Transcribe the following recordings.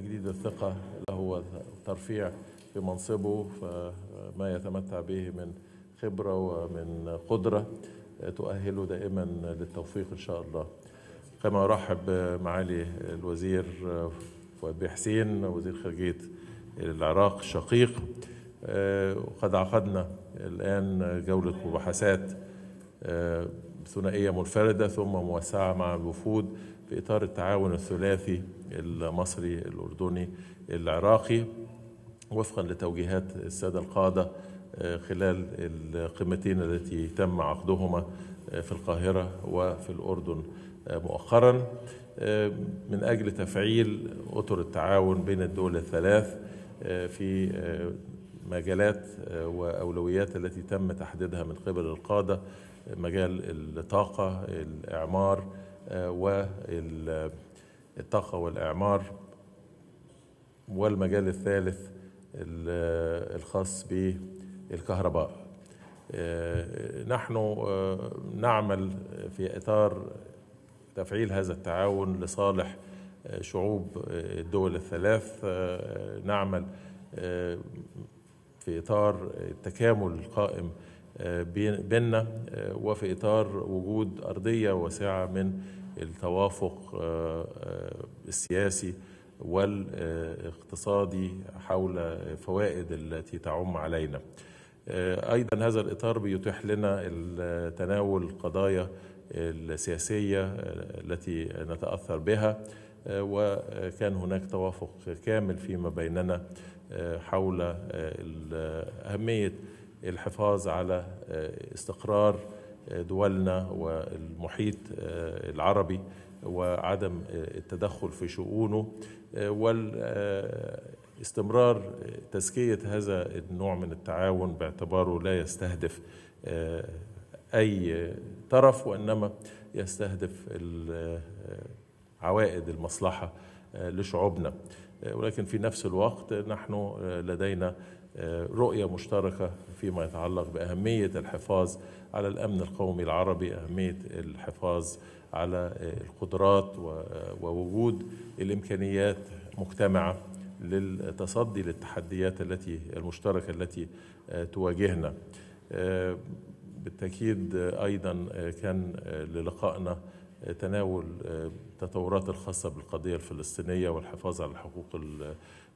تجديد الثقة له ترفيع في منصبه فما يتمتع به من خبرة ومن قدرة تؤهله دائما للتوفيق إن شاء الله كما أرحب بمعالي الوزير فؤاد حسين وزير خارجية العراق الشقيق وقد عقدنا الآن جولة مباحثات ثنائية منفردة ثم موسعة مع الوفود في اطار التعاون الثلاثي المصري الاردني العراقي وفقا لتوجيهات الساده القاده آه، خلال القمتين التي تم عقدهما آه، في القاهره وفي الاردن آه، مؤخرا من اجل تفعيل اطر التعاون بين الدول الثلاث في مجالات واولويات التي تم تحديدها من قبل القاده مجال الطاقه الاعمار والطاقة والإعمار والمجال الثالث الخاص بالكهرباء آه، نحن آه، نعمل في إطار تفعيل هذا التعاون لصالح آه، شعوب الدول الثلاث نعمل في إطار التكامل القائم بيننا آه، وفي إطار وجود أرضية واسعة من التوافق آه، آه، السياسي والاقتصادي حول فوائد التي تعم علينا أيضا هذا الإطار بيتيح لنا تناول القضايا السياسية التي نتأثر بها وكان هناك توافق كامل فيما بيننا حول أهمية الحفاظ على آه، استقرار آه، دولنا والمحيط آه، العربي وعدم التدخل في شؤونه والاستمرار تزكية هذا النوع من التعاون باعتباره لا يستهدف أي طرف وإنما يستهدف عوائد المصلحة لشعوبنا ولكن في نفس الوقت نحن لدينا رؤية مشتركة فيما يتعلق باهميه الحفاظ على الامن القومي العربي، اهميه الحفاظ على القدرات ووجود الامكانيات مجتمعه للتصدي للتحديات التي المشتركه التي تواجهنا. بالتاكيد ايضا كان للقائنا تناول التطورات الخاصه بالقضيه الفلسطينيه والحفاظ على الحقوق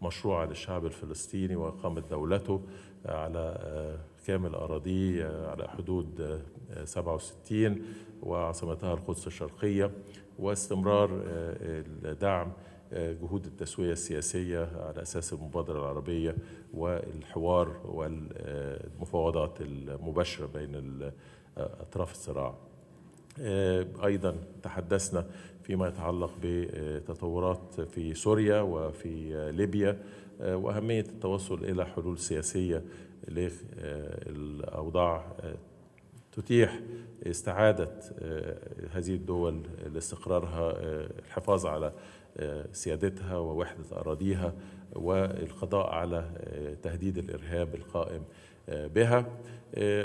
مشروعة للشعب الفلسطيني وإقامة دولته آه، على آه، كامل أراضيه آه، على حدود 67 وعاصمتها القدس الشرقية واستمرار دعم جهود التسوية السياسية على أساس المبادرة العربية والحوار والمفاوضات المباشرة بين أطراف الصراع ايضا تحدثنا فيما يتعلق بتطورات في سوريا وفي ليبيا واهميه التوصل الى حلول سياسيه للاوضاع تتيح استعاده هذه الدول لاستقرارها الحفاظ على سيادتها ووحده اراضيها والقضاء على تهديد الارهاب القائم بها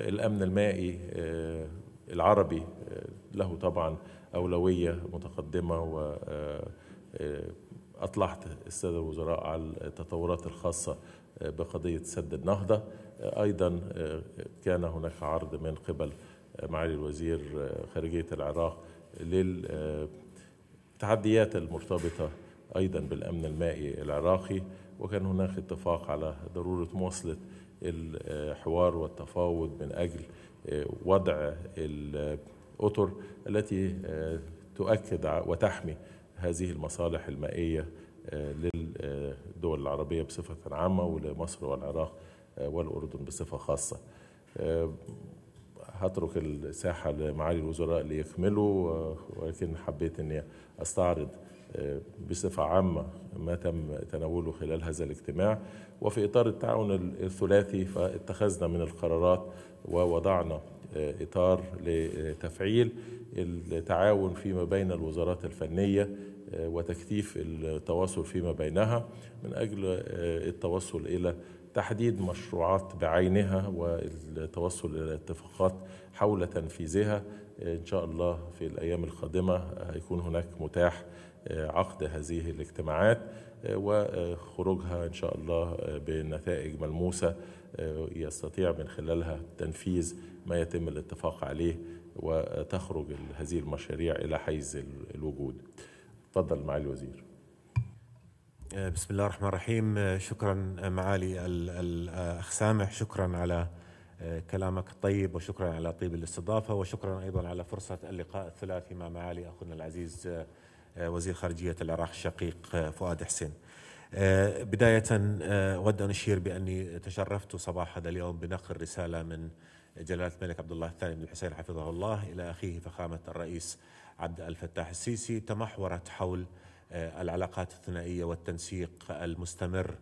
الامن المائي العربي آه، له طبعا أولوية متقدمة و آه، آه، أطلعت السادة الوزراء على التطورات الخاصة بقضية سد النهضة أيضا كان هناك عرض من قبل معالي الوزير خارجية العراق للتحديات المرتبطة أيضا بالأمن المائي العراقي وكان هناك اتفاق على ضرورة مواصلة الحوار والتفاوض من أجل وضع الاطر التي آه، تؤكد وتحمي هذه المصالح المائيه آه، للدول آه، العربيه بصفه عامه ولمصر والعراق والاردن بصفه خاصه. هترك الساحه لمعالي الوزراء ليكملوا ولكن حبيت اني استعرض بصفة عامة ما تم تناوله خلال هذا الاجتماع وفي إطار التعاون الثلاثي فاتخذنا من القرارات ووضعنا آه، إطار لتفعيل التعاون فيما بين الوزارات الفنية آه، وتكثيف التواصل فيما بينها من أجل آه، التوصل إلى تحديد مشروعات بعينها والتوصل إلى اتفاقات حول تنفيذها إن شاء الله في الأيام القادمة هيكون هناك متاح عقد هذه الاجتماعات آه، وخروجها ان شاء الله آه، بنتائج ملموسه آه، يستطيع من خلالها تنفيذ ما يتم الاتفاق عليه وتخرج هذه المشاريع الى حيز الوجود. تفضل معالي الوزير. بسم الله الرحمن الرحيم شكرا معالي الاخ سامح شكرا على كلامك الطيب وشكرا على طيب الاستضافه وشكرا ايضا على فرصه اللقاء الثلاثي مع معالي اخونا العزيز آه، وزير خارجية العراق الشقيق آه، فؤاد حسين آه، بداية أود أن أشير بأني تشرفت صباح هذا اليوم بنقل رسالة من جلالة الملك عبد الله الثاني بن الحسين حفظه الله إلى أخيه فخامة الرئيس عبد الفتاح السيسي تمحورت حول العلاقات الثنائية والتنسيق المستمر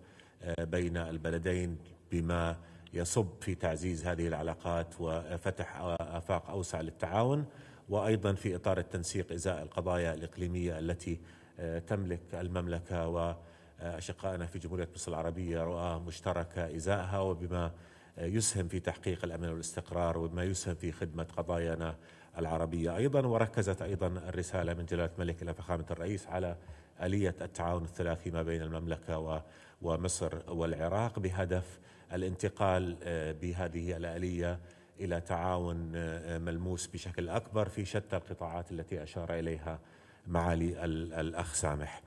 بين البلدين بما يصب في تعزيز هذه العلاقات وفتح آفاق أوسع للتعاون وايضا في اطار التنسيق ازاء القضايا الاقليميه التي آه، تملك المملكه واشقائنا في جمهوريه مصر العربيه رؤى مشتركه ازاءها وبما يسهم في تحقيق الامن والاستقرار وبما يسهم في خدمه قضايانا العربيه ايضا وركزت ايضا الرساله من جلاله الملك الى فخامه الرئيس على اليه التعاون الثلاثي ما بين المملكه ومصر والعراق بهدف الانتقال آه، بهذه الاليه الى تعاون آه، آه، ملموس بشكل اكبر في شتى القطاعات التي اشار اليها معالي الاخ سامح.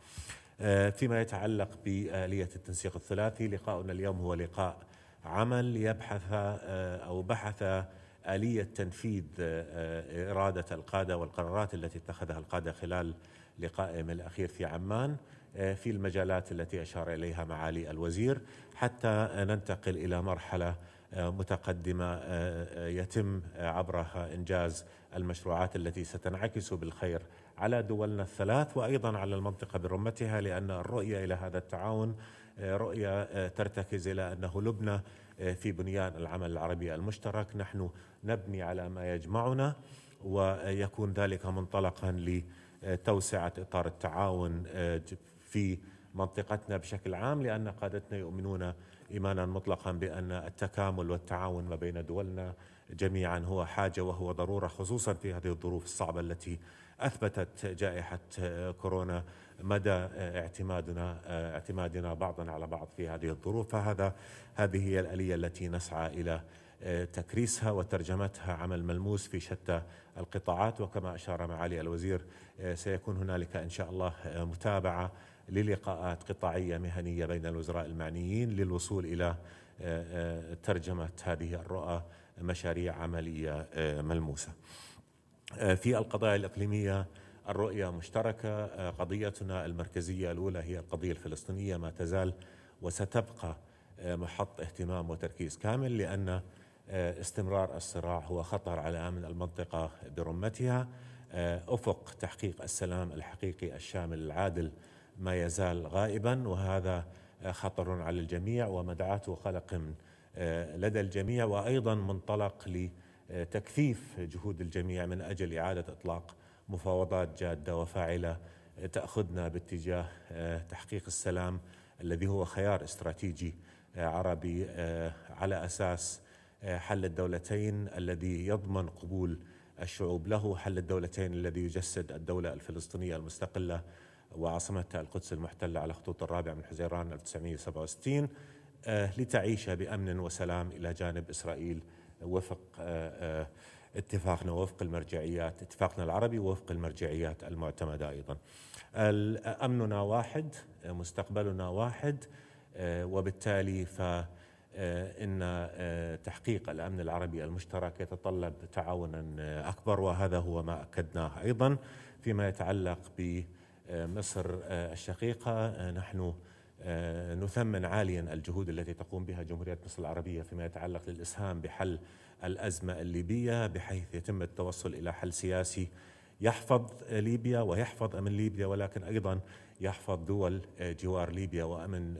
آه، فيما يتعلق باليه التنسيق الثلاثي لقاؤنا اليوم هو لقاء عمل يبحث او بحث اليه تنفيذ اراده القاده والقرارات التي اتخذها القاده خلال لقائهم الاخير في عمان في المجالات التي اشار اليها معالي الوزير حتى ننتقل الى مرحله متقدمه آه، يتم عبرها انجاز المشروعات التي ستنعكس بالخير على دولنا الثلاث وايضا على المنطقه برمتها لان الرؤيه الى هذا التعاون آه، رؤيه آه، ترتكز الى انه لبنى في بنيان العمل العربي المشترك نحن نبني على ما يجمعنا ويكون ذلك منطلقا لتوسعه اطار التعاون في منطقتنا بشكل عام لان قادتنا يؤمنون ايمانا مطلقا بان التكامل والتعاون ما بين دولنا جميعا هو حاجه وهو ضروره خصوصا في هذه الظروف الصعبه التي اثبتت جائحه كورونا مدى اعتمادنا اعتمادنا بعضنا على بعض في هذه الظروف فهذا هذه هي الاليه التي نسعى الى تكريسها وترجمتها عمل ملموس في شتى القطاعات وكما اشار معالي الوزير سيكون هنالك ان شاء الله متابعه للقاءات قطاعيه مهنيه بين الوزراء المعنيين للوصول الى آه، آه، ترجمه هذه الرؤى مشاريع عمليه آه، ملموسه. في القضايا الاقليميه الرؤيه مشتركه، قضيتنا المركزيه الاولى هي القضيه الفلسطينيه ما تزال وستبقى محط اهتمام وتركيز كامل لان استمرار الصراع هو خطر على امن المنطقه برمتها افق تحقيق السلام الحقيقي الشامل العادل ما يزال غائبا وهذا خطر على الجميع ومدعاته قلق آه، لدى الجميع وايضا منطلق لتكثيف جهود الجميع من اجل اعاده اطلاق مفاوضات جاده وفاعله تاخذنا باتجاه آه، تحقيق السلام الذي هو خيار استراتيجي آه، عربي على اساس حل الدولتين الذي يضمن قبول الشعوب له حل الدولتين الذي يجسد الدوله الفلسطينيه المستقله وعاصمتها القدس المحتلة على خطوط الرابع من حزيران 1967 آه، لتعيش بأمن وسلام إلى جانب إسرائيل آه، وفق آه، اتفاقنا وفق المرجعيات اتفاقنا العربي ووفق المرجعيات المعتمدة أيضا أمننا واحد مستقبلنا واحد وبالتالي فإن تحقيق الأمن العربي المشترك يتطلب تعاونا أكبر وهذا هو ما أكدناه أيضا فيما يتعلق ب مصر آه، الشقيقة آه، نحن آه، نثمن عاليا الجهود التي تقوم بها جمهورية مصر العربية فيما يتعلق للإسهام بحل الأزمة الليبية بحيث يتم التوصل إلى حل سياسي يحفظ ليبيا ويحفظ أمن ليبيا ولكن أيضا يحفظ دول جوار ليبيا وأمن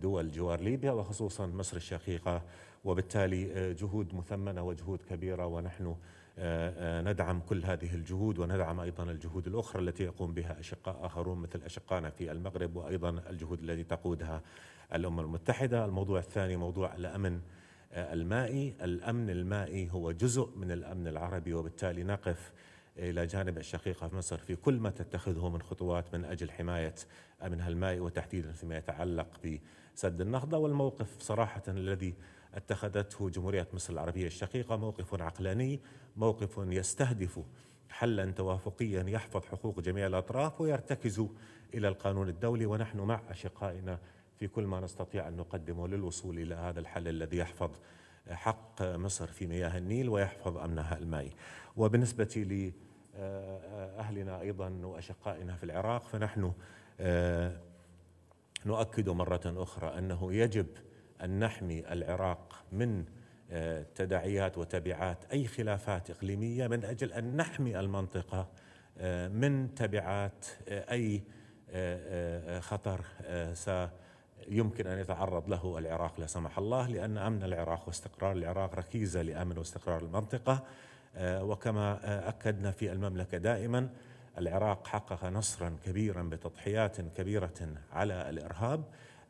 دول جوار ليبيا وخصوصا مصر الشقيقة وبالتالي جهود مثمنة وجهود كبيرة ونحن ندعم كل هذه الجهود وندعم ايضا الجهود الاخرى التي يقوم بها اشقاء اخرون مثل اشقائنا في المغرب وايضا الجهود التي تقودها الامم المتحده، الموضوع الثاني موضوع الامن المائي، الامن المائي هو جزء من الامن العربي وبالتالي نقف الى جانب الشقيقه في مصر في كل ما تتخذه من خطوات من اجل حمايه امنها المائي وتحديدا فيما يتعلق بسد النهضه والموقف صراحه الذي اتخذته جمهوريه مصر العربيه الشقيقه موقف عقلاني موقف يستهدف حلا توافقيا يحفظ حقوق جميع الاطراف ويرتكز الى القانون الدولي ونحن مع اشقائنا في كل ما نستطيع ان نقدمه للوصول الى هذا الحل الذي يحفظ حق مصر في مياه النيل ويحفظ امنها المائي. وبالنسبه لاهلنا اهلنا ايضا واشقائنا في العراق فنحن آه، نؤكد مره اخرى انه يجب ان نحمي العراق من تداعيات وتبعات اي خلافات اقليميه من اجل ان نحمي المنطقه آه، من تبعات آه، اي آه، خطر سيمكن ان يتعرض له العراق لا سمح الله لان امن العراق واستقرار العراق ركيزه لامن واستقرار المنطقه وكما اكدنا في المملكه دائما العراق حقق نصرا كبيرا بتضحيات كبيره على الارهاب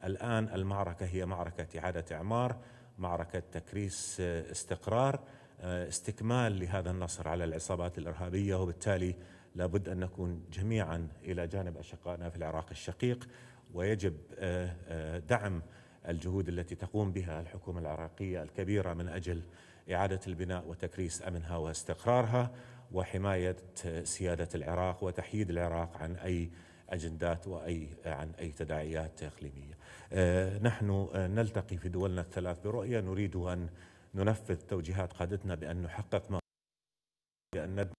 الان المعركه هي معركه اعاده اعمار معركه تكريس آه، استقرار آه، استكمال لهذا النصر على العصابات الارهابيه وبالتالي لابد ان نكون جميعا الى جانب اشقائنا في العراق الشقيق ويجب آه، دعم الجهود التي تقوم بها الحكومه العراقيه الكبيره من اجل اعاده البناء وتكريس امنها واستقرارها وحمايه سياده العراق وتحييد العراق عن اي اجندات واي عن اي تداعيات اقليميه. آه، نحن آه، نلتقي في دولنا الثلاث برؤية نريد أن ننفذ توجيهات قادتنا بأن نحقق ما بأن نبني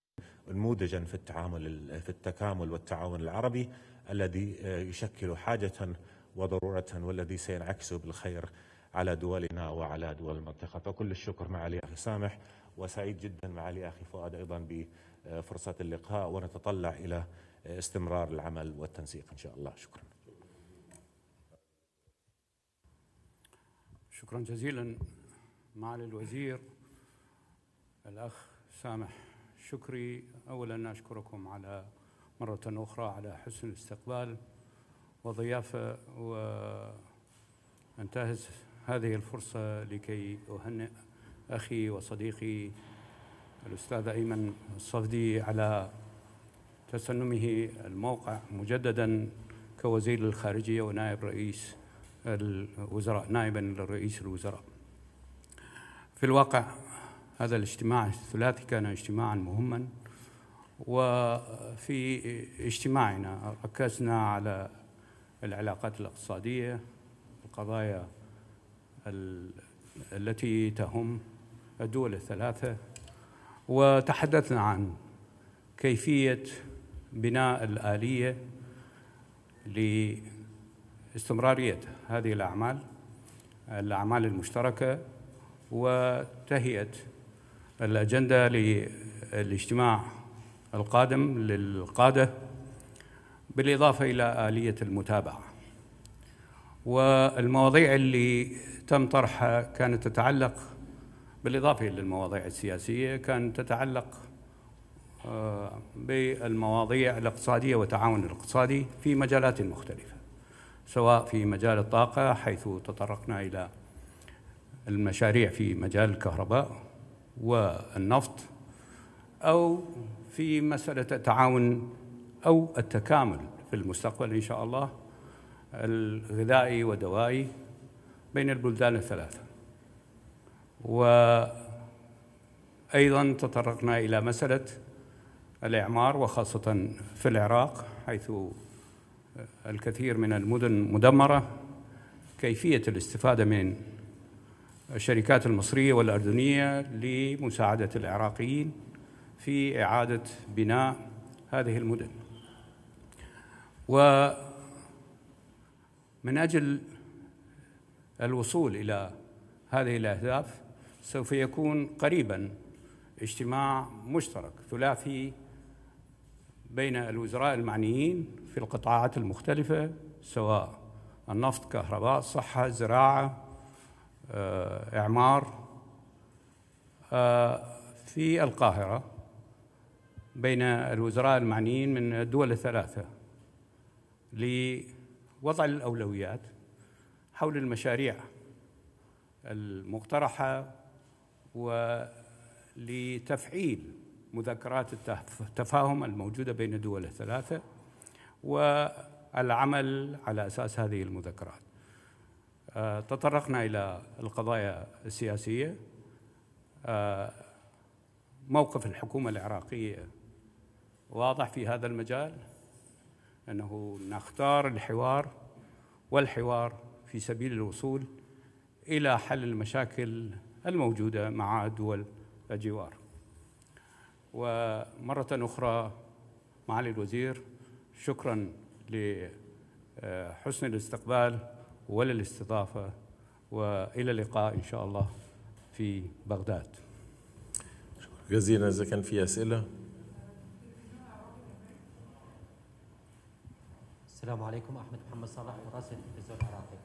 نموذجا في التعامل في التكامل والتعاون العربي الذي آه، يشكل حاجة وضرورة والذي سينعكس بالخير على دولنا وعلى دول المنطقة فكل الشكر معالي أخي سامح وسعيد جدا معالي أخي فؤاد أيضا بفرصة اللقاء ونتطلع إلى استمرار العمل والتنسيق إن شاء الله شكرا شكرا جزيلا معالي الوزير الأخ سامح شكري أولا أشكركم على مرة أخرى على حسن الاستقبال وضيافة وأنتهز هذه الفرصة لكي أهنئ أخي وصديقي الأستاذ أيمن الصفدي على تسنمه الموقع مجددا كوزير الخارجية ونائب رئيس الوزراء نائبا لرئيس الوزراء في الواقع هذا الاجتماع الثلاثي كان اجتماعا مهما وفي اجتماعنا ركزنا على العلاقات الاقتصادية القضايا التي تهم الدول الثلاثة وتحدثنا عن كيفية بناء الآلية لاستمراريتها هذه الأعمال الأعمال المشتركة وتهيئة الأجندة للاجتماع القادم للقادة بالإضافة إلى آلية المتابعة والمواضيع اللي تم طرحها كانت تتعلق بالإضافة إلى المواضيع السياسية كانت تتعلق آه، بالمواضيع الاقتصادية والتعاون الاقتصادي في مجالات مختلفة سواء في مجال الطاقة حيث تطرقنا إلى المشاريع في مجال الكهرباء والنفط أو في مسألة التعاون أو التكامل في المستقبل إن شاء الله الغذائي والدوائي بين البلدان الثلاثة وأيضا تطرقنا إلى مسألة الإعمار وخاصة في العراق حيث الكثير من المدن مدمرة كيفية الاستفادة من الشركات المصرية والأردنية لمساعدة العراقيين في إعادة بناء هذه المدن ومن أجل الوصول إلى هذه الأهداف سوف يكون قريبا اجتماع مشترك ثلاثي بين الوزراء المعنيين في القطاعات المختلفة سواء النفط كهرباء صحة زراعة آه، إعمار آه، في القاهرة بين الوزراء المعنيين من الدول الثلاثة لوضع الأولويات حول المشاريع المقترحة ولتفعيل مذكرات التفاهم الموجودة بين الدول الثلاثة والعمل على أساس هذه المذكرات آه، تطرقنا إلى القضايا السياسية آه، موقف الحكومة العراقية واضح في هذا المجال أنه نختار الحوار والحوار في سبيل الوصول إلى حل المشاكل الموجودة مع دول الجوار ومرة أخرى معالي الوزير شكرا لحسن الاستقبال وللاستضافة وإلى اللقاء إن شاء الله في بغداد جزيلا إذا كان في أسئلة السلام عليكم أحمد محمد صلاح مراسل التلفزيون العراقي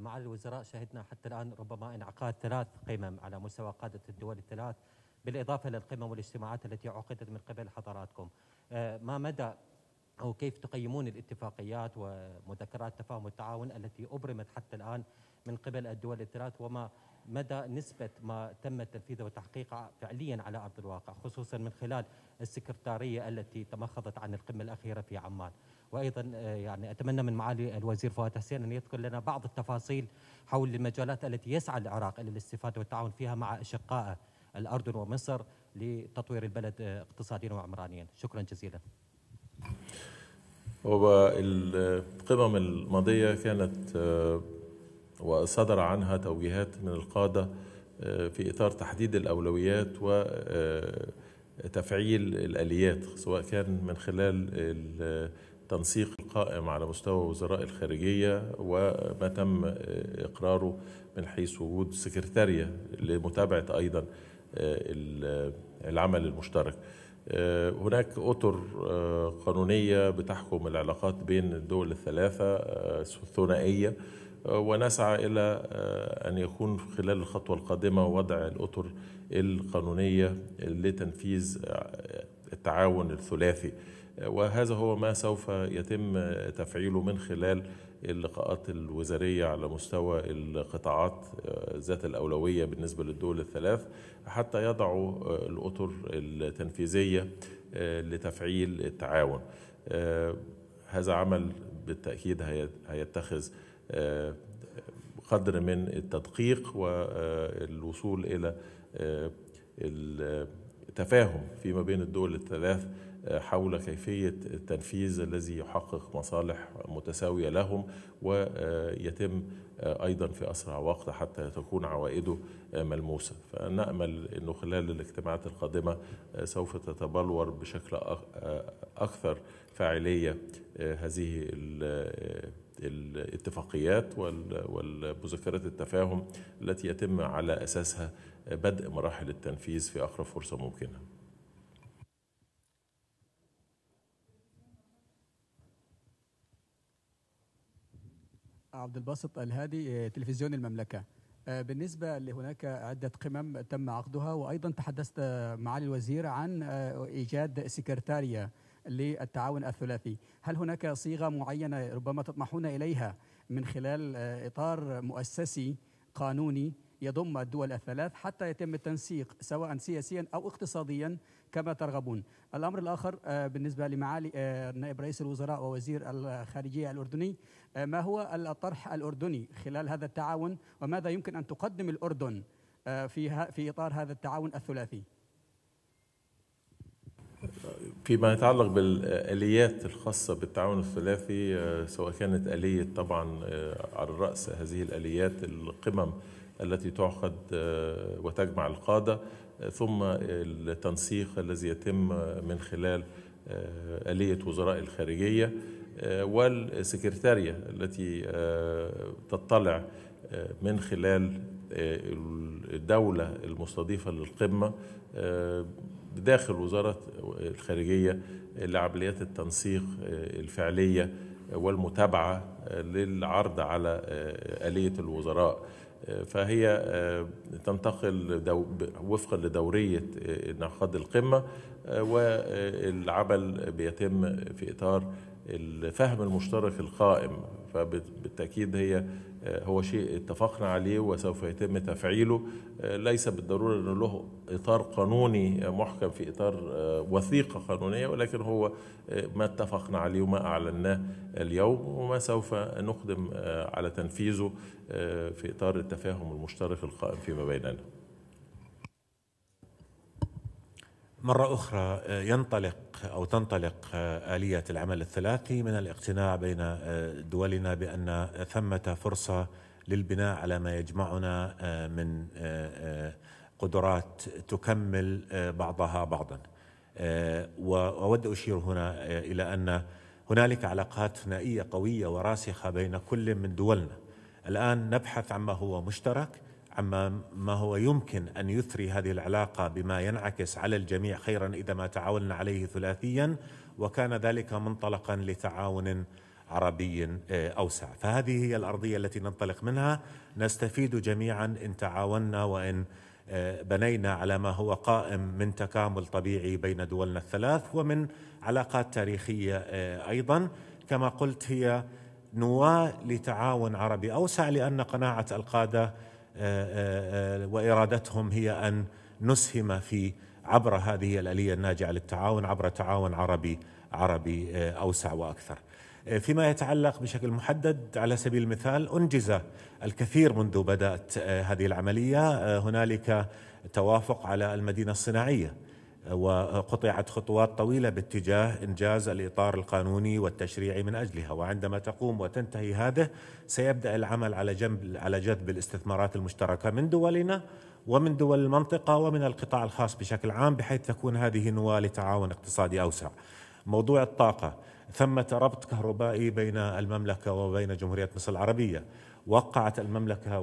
مع الوزراء شهدنا حتى الآن ربما انعقاد ثلاث قمم على مستوى قادة الدول الثلاث بالإضافة للقمم والاجتماعات التي عقدت من قبل حضراتكم آه، ما مدى أو كيف تقيمون الاتفاقيات ومذكرات تفاهم التعاون التي أبرمت حتى الآن من قبل الدول الثلاث وما مدى نسبة ما تم تنفيذه وتحقيقه فعليا على أرض الواقع خصوصا من خلال السكرتارية التي تمخضت عن القمة الأخيرة في عمان وايضا آه، يعني اتمنى من معالي الوزير فؤاد حسين ان يذكر لنا بعض التفاصيل حول المجالات التي يسعى العراق الى الاستفاده والتعاون فيها مع اشقائه الأردن ومصر لتطوير البلد آه، اقتصاديا وعمرانيا شكرا جزيلا القمم الماضية كانت آه، وصدر عنها توجيهات من القادة آه، في إطار تحديد الأولويات وتفعيل الآليات سواء كان من خلال التنسيق القائم على مستوى وزراء الخارجية وما تم إقراره من حيث وجود سكرتارية لمتابعة أيضا آه، العمل المشترك آه، هناك أطر آه، قانونية بتحكم العلاقات بين الدول الثلاثة الثنائية ونسعى إلى أن يكون خلال الخطوة القادمة وضع الأطر القانونية لتنفيذ التعاون الثلاثي وهذا هو ما سوف يتم تفعيله من خلال اللقاءات الوزارية على مستوى القطاعات آه، ذات الأولوية بالنسبة للدول الثلاث حتى يضعوا آه، الأطر التنفيذية آه، لتفعيل التعاون هذا عمل بالتأكيد هيتخذ قدر من التدقيق والوصول إلى التفاهم فيما بين الدول الثلاث حول كيفية التنفيذ الذي يحقق مصالح متساوية لهم ويتم أيضا في أسرع وقت حتى تكون عوائده ملموسة فنأمل أنه خلال الاجتماعات القادمة سوف تتبلور بشكل أكثر فاعلية آه، هذه الاتفاقيات والمذكرات التفاهم التي يتم على أساسها بدء مراحل التنفيذ في أقرب فرصة ممكنة عبد الباسط الهادي آه، تلفزيون المملكه آه، بالنسبة لهناك عدة قمم تم عقدها وأيضا تحدثت آه، معالي الوزير عن إيجاد سكرتارية للتعاون الثلاثي هل هناك صيغة معينة ربما تطمحون إليها من خلال إطار مؤسسي قانوني يضم الدول الثلاث حتى يتم التنسيق سواء سياسيا او اقتصاديا كما ترغبون. الامر الاخر آه، بالنسبه لمعالي آه، نائب رئيس الوزراء ووزير الخارجيه الاردني آه، ما هو الطرح الاردني خلال هذا التعاون وماذا يمكن ان تقدم الاردن في في اطار هذا التعاون الثلاثي؟ فيما يتعلق بالآليات الخاصة بالتعاون الثلاثي سواء كانت آلية طبعا على الرأس هذه الآليات القمم التي تعقد آه، وتجمع القادة آه، ثم التنسيق الذي يتم آه، من خلال آلية وزراء الخارجية والسكرتارية التي تطلع من خلال الدولة المستضيفة للقمة داخل وزارة الخارجية لعمليات التنسيق الفعلية والمتابعة للعرض على آلية الوزراء فهي آه، تنتقل وفقا لدورية آه، نقاد القمة آه، والعمل بيتم في إطار الفهم المشترك القائم فبالتاكيد هي هو شيء اتفقنا عليه وسوف يتم تفعيله ليس بالضروره انه له اطار قانوني محكم في اطار وثيقه قانونيه ولكن هو ما اتفقنا عليه وما اعلناه اليوم وما سوف نقدم على تنفيذه في اطار التفاهم المشترك القائم فيما بيننا مرة أخرى آه، ينطلق أو تنطلق آه، آلية العمل الثلاثي من الاقتناع بين آه، دولنا بأن ثمة فرصة للبناء على ما يجمعنا من قدرات تكمل بعضها بعضا وأود أشير هنا إلى أن هنالك علاقات ثنائية قوية وراسخة بين كل من دولنا الآن نبحث عما هو مشترك عما ما هو يمكن ان يثري هذه العلاقه بما ينعكس على الجميع خيرا اذا ما تعاوننا عليه ثلاثيا وكان ذلك منطلقا لتعاون عربي آه، اوسع، فهذه هي الارضيه التي ننطلق منها، نستفيد جميعا ان تعاونا وان آه، بنينا على ما هو قائم من تكامل طبيعي بين دولنا الثلاث ومن علاقات تاريخيه آه، ايضا، كما قلت هي نواه لتعاون عربي اوسع لان قناعه القاده آه، آه، آه، وارادتهم هي ان نسهم في عبر هذه الاليه الناجعه للتعاون عبر تعاون عربي عربي اوسع واكثر. فيما يتعلق بشكل محدد على سبيل المثال انجز الكثير منذ بدات هذه العمليه هنالك توافق على المدينه الصناعيه وقطعت خطوات طويله باتجاه انجاز الاطار القانوني والتشريعي من اجلها وعندما تقوم وتنتهي هذا سيبدا العمل على جنب على جذب الاستثمارات المشتركه من دولنا ومن دول المنطقه ومن القطاع الخاص بشكل عام بحيث تكون هذه نواه لتعاون اقتصادي اوسع. موضوع الطاقه ثمة ربط كهربائي بين المملكة وبين جمهورية مصر العربية وقعت المملكة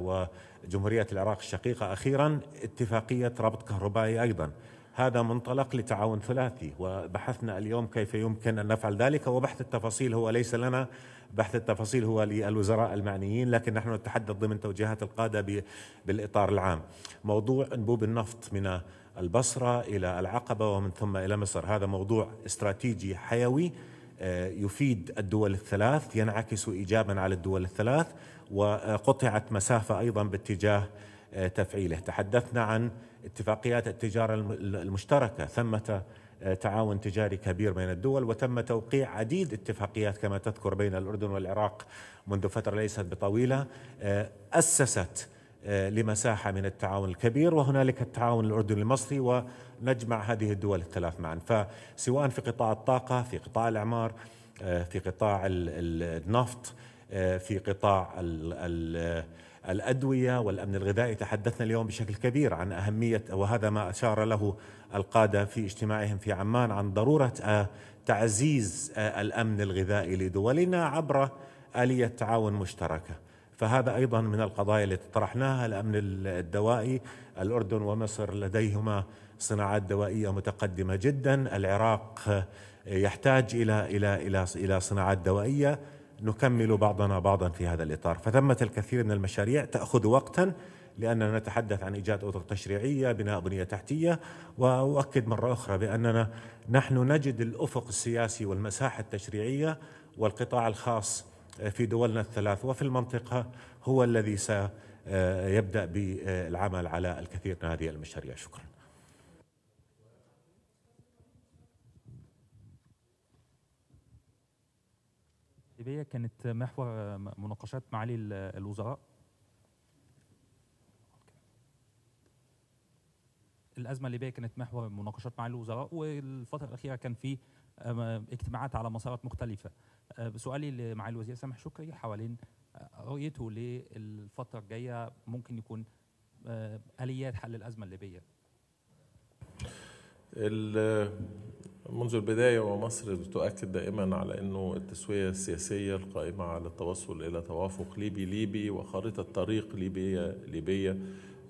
وجمهورية العراق الشقيقة أخيرا اتفاقية ربط كهربائي أيضا هذا منطلق لتعاون ثلاثي وبحثنا اليوم كيف يمكن ان نفعل ذلك وبحث التفاصيل هو ليس لنا بحث التفاصيل هو للوزراء المعنيين لكن نحن نتحدث ضمن توجيهات القاده بالاطار العام. موضوع انبوب النفط من البصره الى العقبه ومن ثم الى مصر هذا موضوع استراتيجي حيوي آه، يفيد الدول الثلاث ينعكس ايجابا على الدول الثلاث وقطعت مسافه ايضا باتجاه آه، تفعيله تحدثنا عن اتفاقيات التجارة المشتركة ثمة آه، تعاون تجاري كبير بين الدول وتم توقيع عديد اتفاقيات كما تذكر بين الأردن والعراق منذ فترة ليست بطويلة آه، أسست لمساحة من التعاون الكبير وهنالك التعاون الأردني المصري ونجمع هذه الدول الثلاث معا فسواء في قطاع الطاقة في قطاع الإعمار في قطاع النفط في قطاع ال الأدوية والأمن الغذائي تحدثنا اليوم بشكل كبير عن أهمية وهذا ما أشار له القادة في اجتماعهم في عمان عن ضرورة آه، تعزيز آه، الأمن الغذائي لدولنا عبر آلية تعاون مشتركة فهذا أيضا من القضايا التي طرحناها الأمن الدوائي الأردن ومصر لديهما صناعات دوائية متقدمة جدا العراق آه، يحتاج إلى إلى إلى إلى صناعات دوائية نكمل بعضنا بعضا في هذا الإطار فثمة الكثير من المشاريع تأخذ وقتا لأننا نتحدث عن إيجاد أطر تشريعية بناء بنية تحتية وأؤكد مرة أخرى بأننا نحن نجد الأفق السياسي والمساحة التشريعية والقطاع الخاص في دولنا الثلاث وفي المنطقة هو الذي سيبدأ بالعمل على الكثير من هذه المشاريع شكراً التأديبية كانت محور مناقشات معالي الوزراء الأزمة الليبية كانت محور مناقشات معالي الوزراء والفترة الأخيرة كان في آه، اجتماعات على مسارات مختلفة آه، سؤالي لمعالي الوزير سامح شكري حوالين آه، رؤيته للفترة الجاية ممكن يكون آليات حل الأزمة الليبية منذ البداية ومصر تؤكد دائما على أنه التسوية السياسية القائمة على التوصل إلى توافق ليبي ليبي وخريطة طريق ليبية ليبية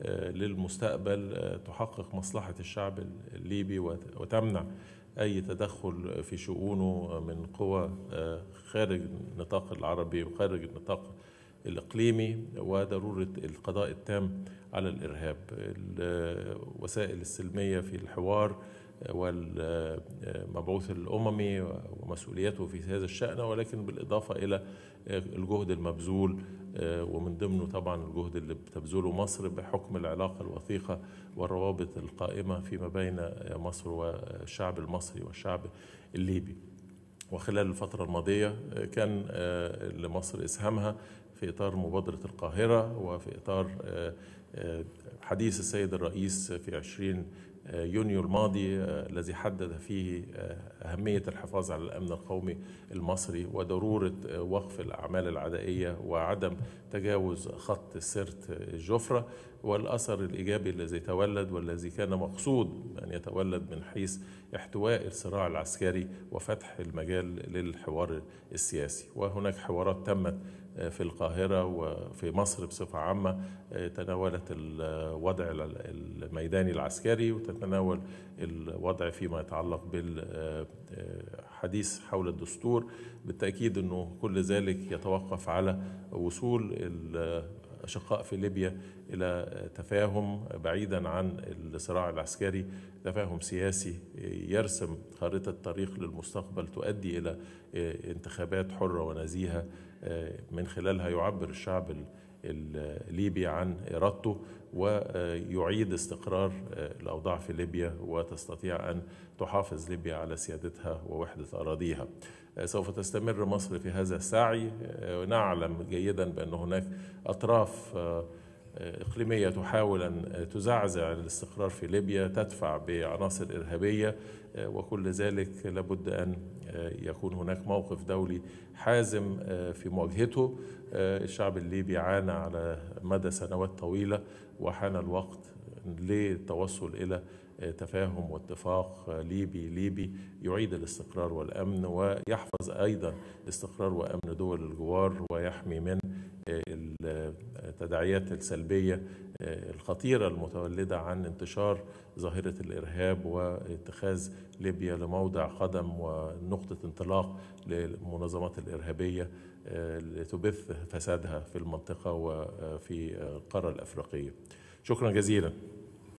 آه، للمستقبل آه، تحقق مصلحة الشعب الليبي وتمنع أي تدخل في شؤونه من قوى آه، خارج النطاق العربي وخارج النطاق الإقليمي وضرورة القضاء التام على الإرهاب الوسائل السلمية في الحوار والمبعوث الأممي ومسؤوليته في هذا الشأن ولكن بالإضافة إلى الجهد المبذول آه، ومن ضمنه طبعا الجهد اللي بتبذله مصر بحكم العلاقة الوثيقة والروابط القائمة فيما بين آه، مصر والشعب المصري والشعب الليبي وخلال الفترة الماضية آه، كان لمصر إسهامها في إطار مبادرة القاهرة وفي إطار حديث السيد الرئيس في 20 آه، يونيو الماضي آه، الذي حدد فيه آه، أهمية الحفاظ على الأمن القومي المصري وضرورة وقف الأعمال العدائية وعدم تجاوز خط سرت الجفرة والأثر الإيجابي الذي تولد والذي كان مقصود أن يتولد من حيث احتواء الصراع العسكري وفتح المجال للحوار السياسي وهناك حوارات تمت آه، في القاهرة وفي مصر بصفة عامة آه، تناولت الوضع الميداني العسكري وتتناول الوضع فيما يتعلق بالحديث آه، حول الدستور بالتأكيد أنه كل ذلك يتوقف على وصول الأشقاء في ليبيا إلى تفاهم بعيدا عن الصراع العسكري تفاهم سياسي يرسم خارطة طريق للمستقبل تؤدي إلى انتخابات حرة ونزيهة من خلالها يعبر الشعب الليبي عن إرادته ويعيد استقرار الأوضاع في ليبيا وتستطيع أن تحافظ ليبيا على سيادتها ووحدة أراضيها سوف تستمر مصر في هذا السعي آه، ونعلم جيدا بأن هناك أطراف آه، آه، إقليمية تحاول أن تزعزع الاستقرار في ليبيا تدفع بعناصر إرهابية وكل ذلك لابد أن يكون هناك موقف دولي حازم في مواجهته الشعب الليبي عانى على مدى سنوات طويلة وحان الوقت للتوصل إلى تفاهم واتفاق آه، ليبي ليبي يعيد الاستقرار والامن ويحفظ ايضا استقرار وامن دول الجوار ويحمي من آه، آه، التداعيات السلبيه الخطيره المتولده عن انتشار ظاهره الارهاب واتخاذ ليبيا لموضع قدم ونقطه انطلاق للمنظمات الارهابيه لتبث فسادها في المنطقه وفي القاره الافريقيه. شكرا جزيلا.